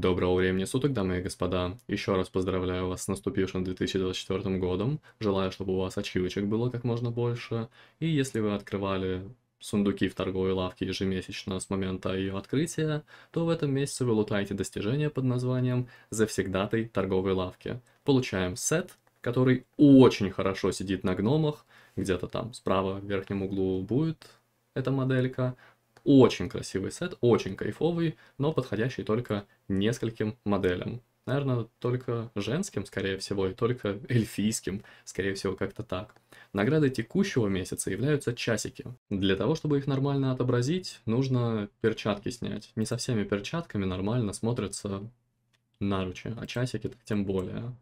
Доброго времени суток, дамы и господа. Еще раз поздравляю вас с наступившим 2024 годом. Желаю, чтобы у вас ачивочек было как можно больше. И если вы открывали сундуки в торговой лавке ежемесячно с момента ее открытия, то в этом месяце вы лутаете достижение под названием «Завсегдатой торговой лавки». Получаем сет, который очень хорошо сидит на гномах, где-то там справа в верхнем углу будет эта моделька, очень красивый сет, очень кайфовый, но подходящий только нескольким моделям. Наверное, только женским, скорее всего, и только эльфийским, скорее всего, как-то так. Наградой текущего месяца являются часики. Для того, чтобы их нормально отобразить, нужно перчатки снять. Не со всеми перчатками нормально смотрятся наручи, а часики так тем более.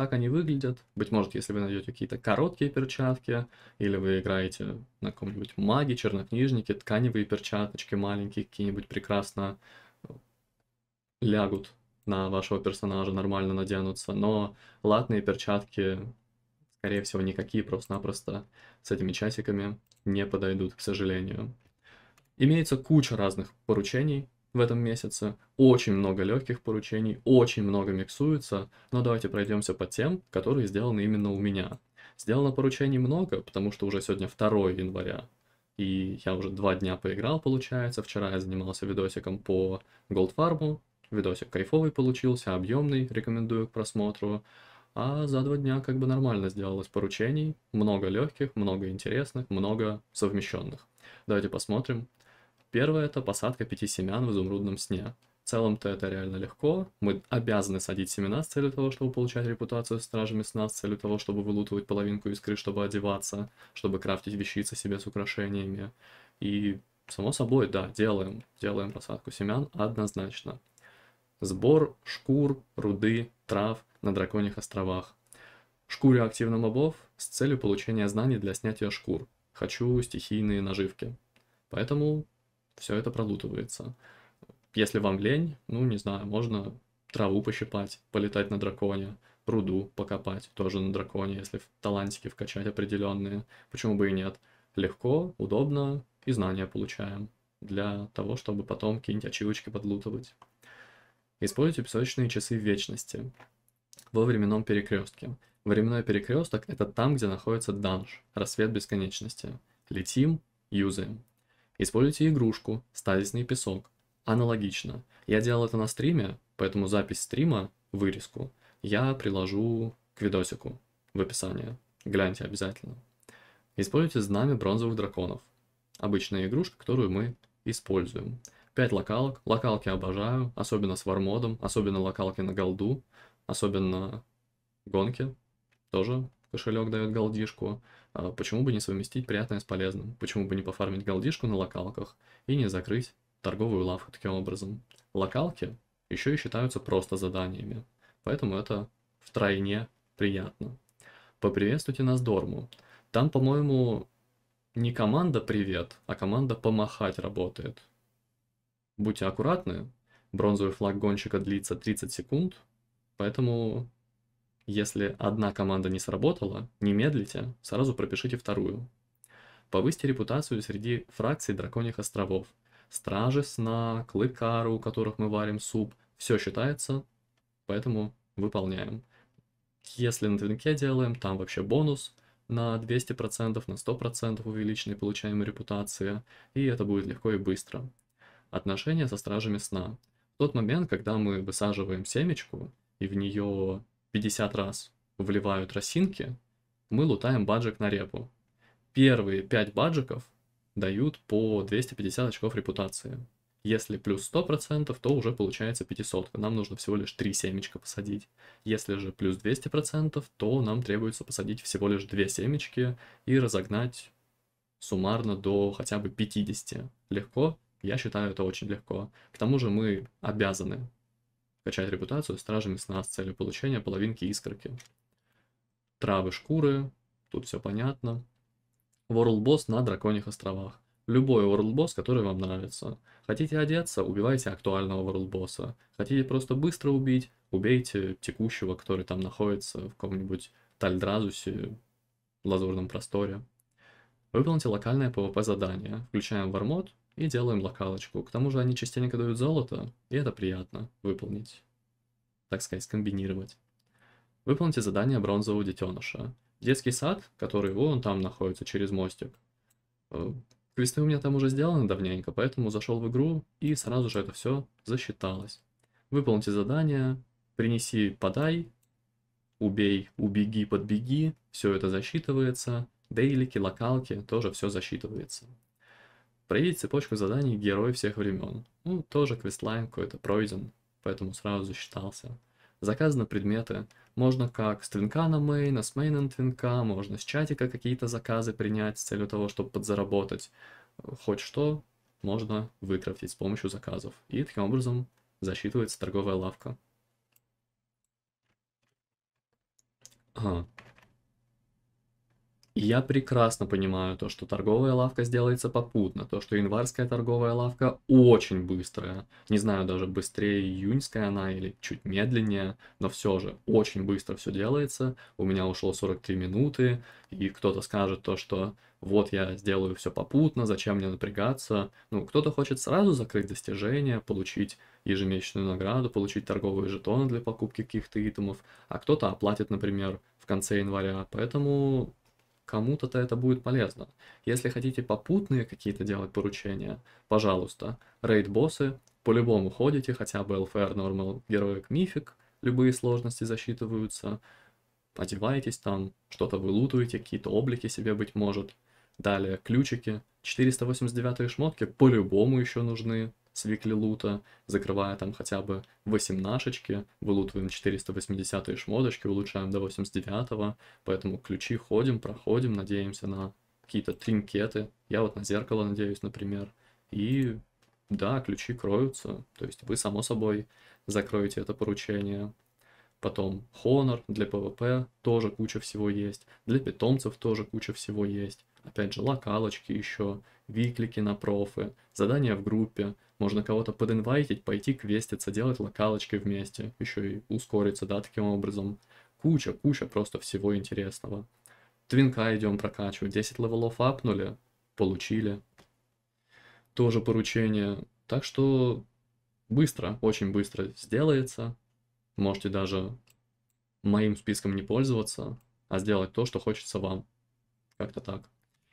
Так они выглядят. Быть может, если вы найдете какие-то короткие перчатки, или вы играете на каком-нибудь маге, чернокнижнике, тканевые перчаточки маленькие какие-нибудь прекрасно э, лягут на вашего персонажа, нормально наденутся, но латные перчатки, скорее всего, никакие просто-напросто с этими часиками не подойдут, к сожалению. Имеется куча разных поручений, в этом месяце. Очень много легких поручений, очень много миксуется, но давайте пройдемся по тем, которые сделаны именно у меня. Сделано поручений много, потому что уже сегодня 2 января, и я уже два дня поиграл, получается. Вчера я занимался видосиком по Голдфарму, видосик кайфовый получился, объемный, рекомендую к просмотру. А за два дня как бы нормально сделалось поручений, много легких, много интересных, много совмещенных. Давайте посмотрим, Первое – это посадка пяти семян в изумрудном сне. В целом-то это реально легко. Мы обязаны садить семена с целью того, чтобы получать репутацию стражами сна, с целью того, чтобы вылутывать половинку искры, чтобы одеваться, чтобы крафтить вещицы себе с украшениями. И, само собой, да, делаем. Делаем посадку семян однозначно. Сбор шкур, руды, трав на драконьих островах. Шкурю активно мобов с целью получения знаний для снятия шкур. Хочу стихийные наживки. Поэтому все это пролутывается. Если вам лень, ну, не знаю, можно траву пощипать, полетать на драконе, руду покопать тоже на драконе, если талантики вкачать определенные. Почему бы и нет? Легко, удобно и знания получаем для того, чтобы потом какие-нибудь ачивочки подлутывать. Используйте песочные часы вечности во временном перекрестке. Временной перекресток – это там, где находится данж, рассвет бесконечности. Летим, юзаем. Используйте игрушку, стазисный песок. Аналогично. Я делал это на стриме, поэтому запись стрима, вырезку, я приложу к видосику в описании. Гляньте обязательно. Используйте знамя бронзовых драконов. Обычная игрушка, которую мы используем. 5 локалок. Локалки обожаю, особенно с вармодом, особенно локалки на голду, особенно гонки. Тоже кошелек дает голдишку. А почему бы не совместить приятное с полезным? Почему бы не пофармить голдишку на локалках и не закрыть торговую лавку таким образом? Локалки еще и считаются просто заданиями, поэтому это втройне приятно. Поприветствуйте нас Дорму. Там, по-моему, не команда «Привет», а команда «Помахать» работает. Будьте аккуратны, бронзовый флаг гонщика длится 30 секунд, поэтому если одна команда не сработала, не медлите, сразу пропишите вторую. Повысьте репутацию среди фракций Драконьих Островов. Стражи сна, клыкары, у которых мы варим суп, все считается, поэтому выполняем. Если на твинке делаем, там вообще бонус на 200%, на 100% увеличенной получаемой репутации, и это будет легко и быстро. Отношения со стражами сна. В тот момент, когда мы высаживаем семечку, и в нее 50 раз вливают росинки, мы лутаем баджик на репу. Первые 5 баджиков дают по 250 очков репутации. Если плюс 100%, то уже получается 500. Нам нужно всего лишь 3 семечка посадить. Если же плюс 200%, то нам требуется посадить всего лишь 2 семечки и разогнать суммарно до хотя бы 50. Легко? Я считаю, это очень легко. К тому же мы обязаны Качать репутацию стражами сна с целью получения половинки искорки. Травы шкуры, тут все понятно. World Boss на Драконьих островах. Любой World Boss, который вам нравится. Хотите одеться, убивайте актуального World Boss. Хотите просто быстро убить, убейте текущего, который там находится в каком-нибудь Тальдразусе, лазурном просторе. Выполните локальное PvP задание, включаем вармод, и делаем локалочку. К тому же они частенько дают золото, и это приятно выполнить, так сказать, скомбинировать. Выполните задание бронзового детеныша. Детский сад, который вон там находится через мостик. Э, квесты у меня там уже сделаны давненько, поэтому зашел в игру и сразу же это все засчиталось. Выполните задание, принеси, подай, убей, убеги, подбеги, все это засчитывается. Дейлики, локалки, тоже все засчитывается. Пройдите цепочку заданий Герой всех времен. Ну, тоже квестлайн какой-то пройден, поэтому сразу засчитался. Заказаны предметы. Можно как с твинка на мейна, с мейна на твинка, можно с чатика какие-то заказы принять с целью того, чтобы подзаработать. Хоть что можно выкрафтить с помощью заказов. И таким образом засчитывается торговая лавка. Ага. И я прекрасно понимаю то, что торговая лавка сделается попутно, то, что январская торговая лавка очень быстрая. Не знаю, даже быстрее июньская она или чуть медленнее, но все же очень быстро все делается. У меня ушло 43 минуты, и кто-то скажет то, что вот я сделаю все попутно, зачем мне напрягаться. Ну, кто-то хочет сразу закрыть достижение, получить ежемесячную награду, получить торговые жетоны для покупки каких-то итемов, а кто-то оплатит, например, в конце января. Поэтому кому-то-то это будет полезно. Если хотите попутные какие-то делать поручения, пожалуйста, рейд-боссы, по-любому ходите, хотя бы LFR, Normal, Героик, Мифик, любые сложности засчитываются, одеваетесь там, что-то вы лутаете, какие-то облики себе быть может. Далее, ключики, 489 шмотки по-любому еще нужны, с викли лута, закрывая там хотя бы 18, вылутываем 480 шмоточки, улучшаем до 89, поэтому ключи ходим, проходим, надеемся на какие-то тринкеты, я вот на зеркало надеюсь, например, и да, ключи кроются, то есть вы само собой закроете это поручение, потом Honor для PvP тоже куча всего есть, для питомцев тоже куча всего есть. Опять же, локалочки еще, виклики на профы, задания в группе. Можно кого-то подинвайтить, пойти квеститься, делать локалочки вместе, еще и ускориться, да, таким образом. Куча, куча просто всего интересного. Твинка идем прокачивать, 10 левелов апнули, получили. Тоже поручение. Так что быстро, очень быстро сделается. Можете даже моим списком не пользоваться, а сделать то, что хочется вам. Как-то так.